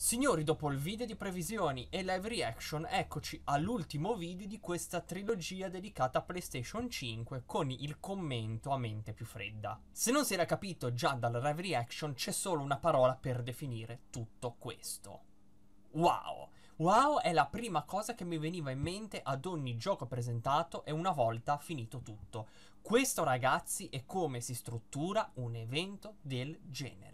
Signori, dopo il video di previsioni e live reaction, eccoci all'ultimo video di questa trilogia dedicata a PlayStation 5 con il commento a mente più fredda. Se non si era capito già dal live reaction, c'è solo una parola per definire tutto questo. Wow! Wow è la prima cosa che mi veniva in mente ad ogni gioco presentato e una volta finito tutto. Questo ragazzi è come si struttura un evento del genere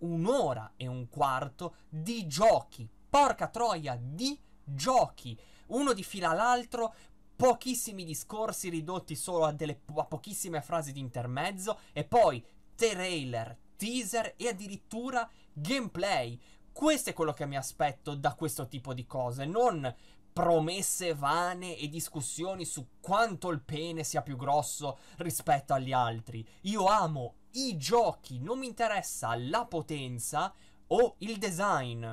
un'ora e un quarto di giochi. Porca troia, di giochi. Uno di fila all'altro, pochissimi discorsi ridotti solo a, delle, a pochissime frasi di intermezzo e poi trailer, teaser e addirittura gameplay. Questo è quello che mi aspetto da questo tipo di cose, non promesse vane e discussioni su quanto il pene sia più grosso rispetto agli altri. Io amo i giochi, non mi interessa la potenza o il design.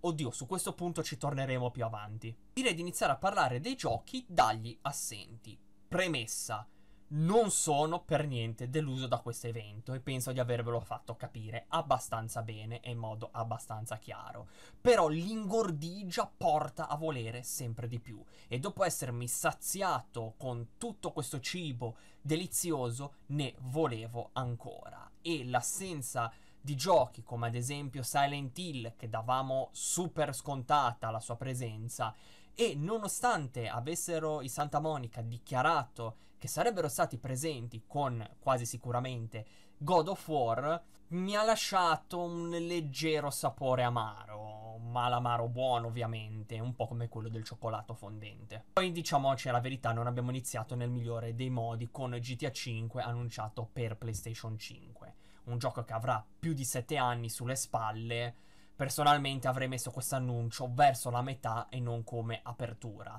Oddio, su questo punto ci torneremo più avanti. Direi di iniziare a parlare dei giochi dagli assenti. Premessa non sono per niente deluso da questo evento e penso di avervelo fatto capire abbastanza bene e in modo abbastanza chiaro. Però l'ingordigia porta a volere sempre di più e dopo essermi saziato con tutto questo cibo delizioso ne volevo ancora e l'assenza di giochi come ad esempio Silent Hill che davamo super scontata la sua presenza e nonostante avessero i Santa Monica dichiarato che sarebbero stati presenti con quasi sicuramente God of War, mi ha lasciato un leggero sapore amaro, ma l'amaro buono ovviamente, un po' come quello del cioccolato fondente. Poi diciamoci la verità, non abbiamo iniziato nel migliore dei modi con GTA V annunciato per PlayStation 5, un gioco che avrà più di 7 anni sulle spalle, personalmente avrei messo questo annuncio verso la metà e non come apertura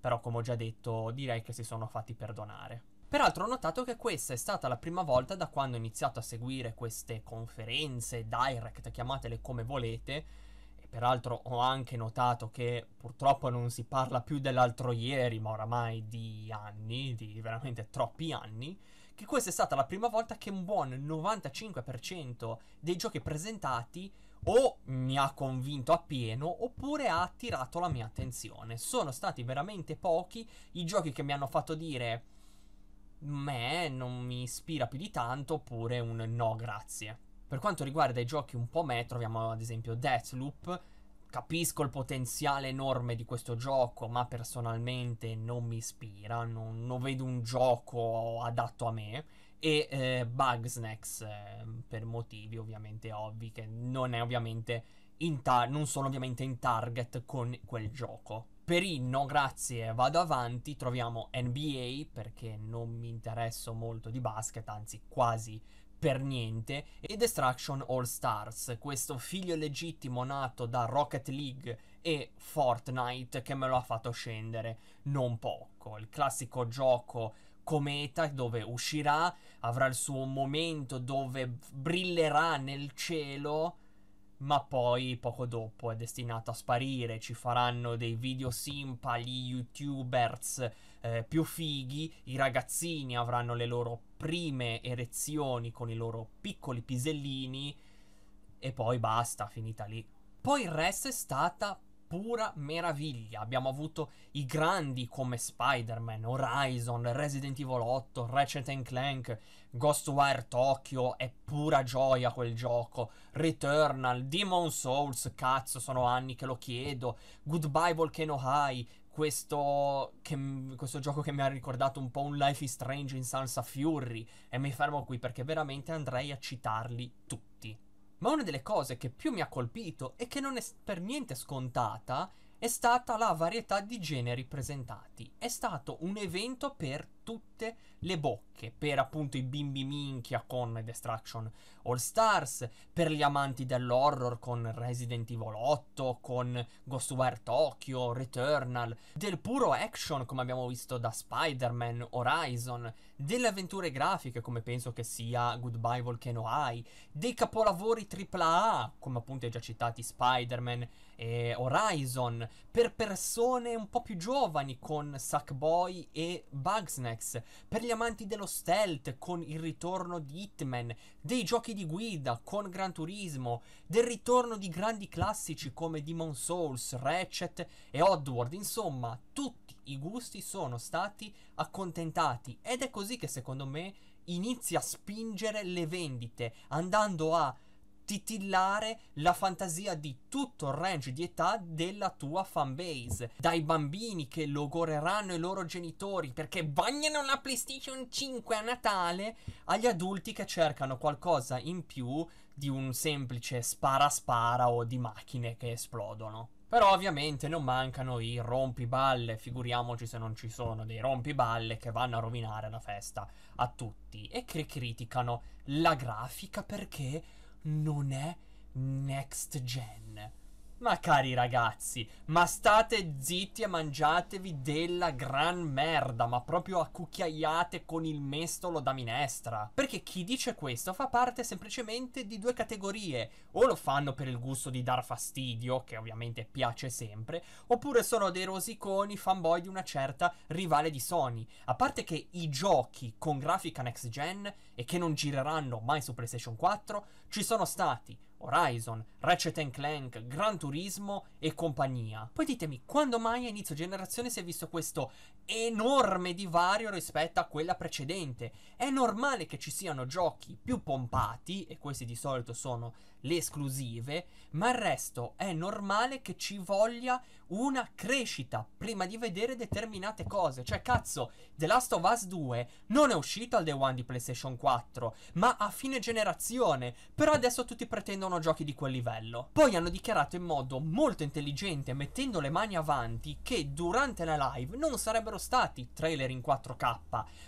però come ho già detto direi che si sono fatti perdonare. Peraltro ho notato che questa è stata la prima volta da quando ho iniziato a seguire queste conferenze, direct, chiamatele come volete, e peraltro ho anche notato che purtroppo non si parla più dell'altro ieri, ma oramai di anni, di veramente troppi anni, che questa è stata la prima volta che un buon 95% dei giochi presentati o mi ha convinto appieno oppure ha attirato la mia attenzione. Sono stati veramente pochi i giochi che mi hanno fatto dire me non mi ispira più di tanto oppure un no grazie. Per quanto riguarda i giochi un po' me, troviamo ad esempio Deathloop, capisco il potenziale enorme di questo gioco, ma personalmente non mi ispira, non, non vedo un gioco adatto a me. E eh, Bugsnax, eh, per motivi ovviamente ovvi, che non, ovviamente tar- non sono ovviamente in target con quel gioco. Per i no grazie vado avanti, troviamo NBA perché non mi interesso molto di basket, anzi quasi per niente, e Destruction All Stars, questo figlio legittimo nato da Rocket League e Fortnite che me lo ha fatto scendere non poco. Il classico gioco cometa dove uscirà, avrà il suo momento dove brillerà nel cielo ma poi poco dopo è destinato a sparire, ci faranno dei video simpa, gli youtubers eh, più fighi, i ragazzini avranno le loro prime erezioni con i loro piccoli pisellini e poi basta, finita lì. Poi il resto è stata pura meraviglia. Abbiamo avuto i grandi come Spider-Man, Horizon, Resident Evil 8, Ratchet Clank, Ghostwire Tokyo, è pura gioia quel gioco. Returnal, Demon Souls, cazzo, sono anni che lo chiedo. Goodbye Volcano High, questo, che, questo, gioco che mi ha ricordato un po' un Life is Strange in Sansa Fury e mi fermo qui perché veramente andrei a citarli tutti. Ma una delle cose che più mi ha colpito e che non è per niente scontata è stata la varietà di generi presentati. È stato un evento per tutti gratuite, le bocche per appunto i bimbi minchia con Destruction All Stars, per gli amanti dell'horror con Resident Evil 8, con Ghostwire Tokyo, Returnal, del puro action come abbiamo visto da Spider-Man, Horizon, delle avventure grafiche come penso che sia Goodbye Volcano High, dei capolavori AAA come appunto i già citati Spider-Man e Horizon, per persone un po' più giovani con Sackboy e Bugsnax, per gli amanti dello stealth con il ritorno di Hitman, dei giochi di guida con Gran Turismo, del ritorno di grandi classici come Demon Souls, Ratchet e Oddward, insomma tutti i gusti sono stati accontentati ed è così che secondo me inizia a spingere le vendite andando a titillare la fantasia di tutto il range di età della tua fanbase, dai bambini che logoreranno i loro genitori perché bagnano la PlayStation 5 a Natale, agli adulti che cercano qualcosa in più di un semplice spara-spara o di macchine che esplodono. Però ovviamente non mancano i rompiballe, figuriamoci se non ci sono dei rompiballe che vanno a rovinare la festa a tutti e che criticano la grafica perché non è next gen. Ma cari ragazzi, ma state zitti e mangiatevi della gran merda, ma proprio a cucchiaiate con il mestolo da minestra. Perché chi dice questo fa parte semplicemente di due categorie. O lo fanno per il gusto di dar fastidio, che ovviamente piace sempre, oppure sono dei rosiconi fanboy di una certa rivale di Sony. A parte che i giochi con grafica next gen e che non gireranno mai su PlayStation 4 ci sono stati Horizon, Ratchet Clank, Gran Turismo e compagnia. Poi ditemi, quando mai a inizio generazione si è visto questo enorme divario rispetto a quella precedente? È normale che ci siano giochi più pompati, e questi di solito sono le esclusive, ma il resto è normale che ci voglia una crescita prima di vedere determinate cose. Cioè, cazzo, The Last of Us 2 non è uscito al day one di PlayStation 4, ma a fine generazione. Però adesso tutti pretendono sono giochi di quel livello. Poi hanno dichiarato in modo molto intelligente, mettendo le mani avanti, che durante la live non sarebbero stati trailer in 4K,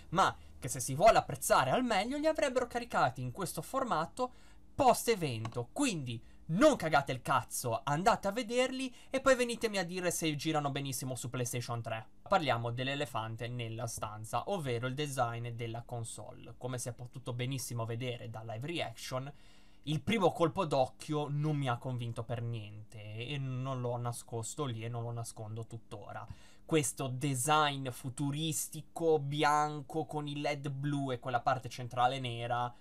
ma che se si vuole apprezzare al meglio li avrebbero caricati in questo formato post evento. Quindi non cagate il cazzo, andate a vederli e poi venitemi a dire se girano benissimo su PlayStation 3. Parliamo dell'elefante nella stanza, ovvero il design della console. Come si è potuto benissimo vedere da live reaction, il primo colpo d'occhio non mi ha convinto per niente e non l'ho nascosto lì e non lo nascondo tuttora. Questo design futuristico bianco con i led blu e quella parte centrale nera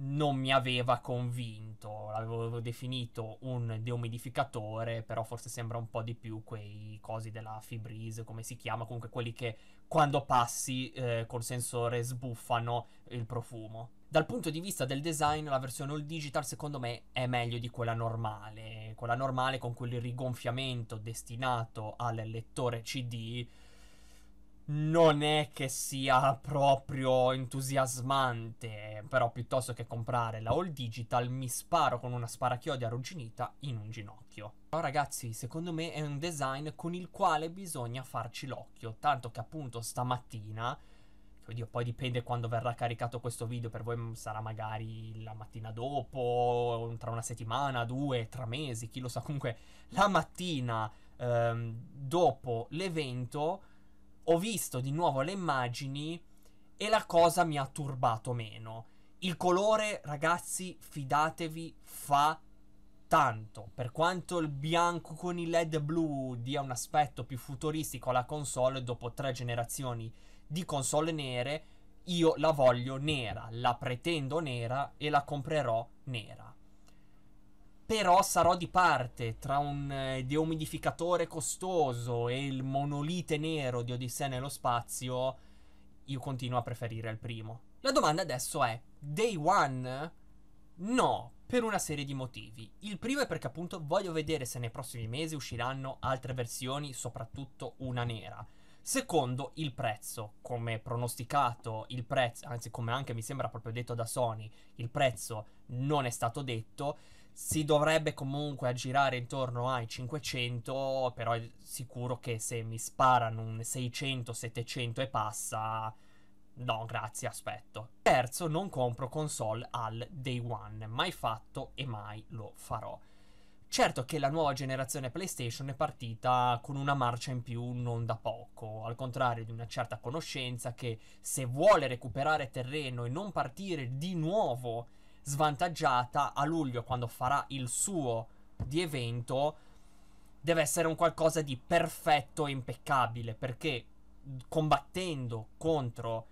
non mi aveva convinto. L'avevo definito un deumidificatore, però forse sembra un po' di più quei cosi della Fibrise, come si chiama, comunque quelli che quando passi eh, col sensore sbuffano il profumo. Dal punto di vista del design, la versione all digital secondo me è meglio di quella normale, quella normale con quel rigonfiamento destinato al lettore CD non è che sia proprio entusiasmante, però piuttosto che comprare la All Digital mi sparo con una sparachiodi arrugginita in un ginocchio. Però ragazzi, secondo me è un design con il quale bisogna farci l'occhio, tanto che appunto stamattina Oddio, poi dipende quando verrà caricato questo video, per voi sarà magari la mattina dopo, tra una settimana, due, tre mesi, chi lo sa. Comunque, la mattina ehm, dopo l'evento ho visto di nuovo le immagini e la cosa mi ha turbato meno. Il colore, ragazzi, fidatevi, fa tanto. Per quanto il bianco con il LED blu dia un aspetto più futuristico alla console dopo tre generazioni di console nere, io la voglio nera, la pretendo nera e la comprerò nera però sarò di parte tra un eh, deumidificatore costoso e il monolite nero di Odissea nello spazio, io continuo a preferire il primo. La domanda adesso è, Day One? No, per una serie di motivi. Il primo è perché appunto voglio vedere se nei prossimi mesi usciranno altre versioni, soprattutto una nera. Secondo, il prezzo. Come pronosticato, il prezzo, anzi come anche mi sembra proprio detto da Sony, il prezzo non è stato detto si dovrebbe comunque aggirare intorno ai 500, però è sicuro che se mi sparano un 600, 700 e passa, no grazie aspetto. Terzo, non compro console al day one, mai fatto e mai lo farò. Certo che la nuova generazione PlayStation è partita con una marcia in più non da poco, al contrario di una certa conoscenza che se vuole recuperare terreno e non partire di nuovo svantaggiata a luglio quando farà il suo di evento deve essere un qualcosa di perfetto e impeccabile perché combattendo contro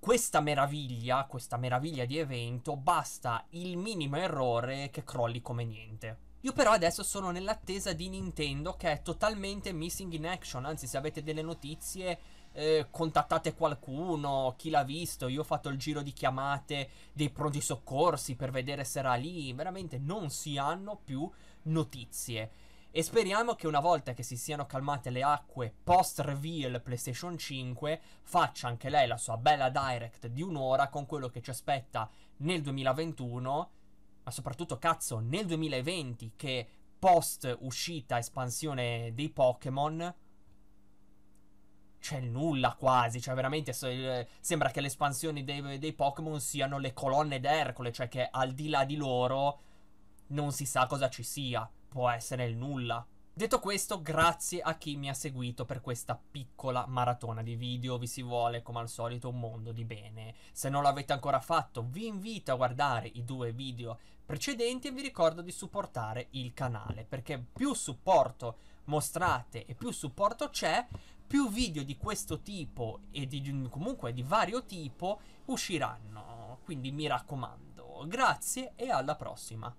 questa meraviglia, questa meraviglia di evento, basta il minimo errore che crolli come niente. Io però adesso sono nell'attesa di Nintendo che è totalmente missing in action, anzi se avete delle notizie eh, contattate qualcuno, chi l'ha visto, io ho fatto il giro di chiamate dei pronti soccorsi per vedere se era lì, veramente non si hanno più notizie. E speriamo che una volta che si siano calmate le acque post reveal PlayStation 5 faccia anche lei la sua bella direct di un'ora con quello che ci aspetta nel 2021, ma soprattutto cazzo nel 2020 che post uscita espansione dei Pokémon c'è nulla quasi, cioè veramente se, sembra che le espansioni dei, dei Pokémon siano le colonne d'Ercole, cioè che al di là di loro non si sa cosa ci sia, può essere il nulla. Detto questo, grazie a chi mi ha seguito per questa piccola maratona di video, vi si vuole come al solito un mondo di bene. Se non l'avete ancora fatto, vi invito a guardare i due video precedenti e vi ricordo di supportare il canale, perché più supporto mostrate e più supporto c'è, più video di questo tipo e di, comunque di vario tipo usciranno, quindi mi raccomando. Grazie e alla prossima.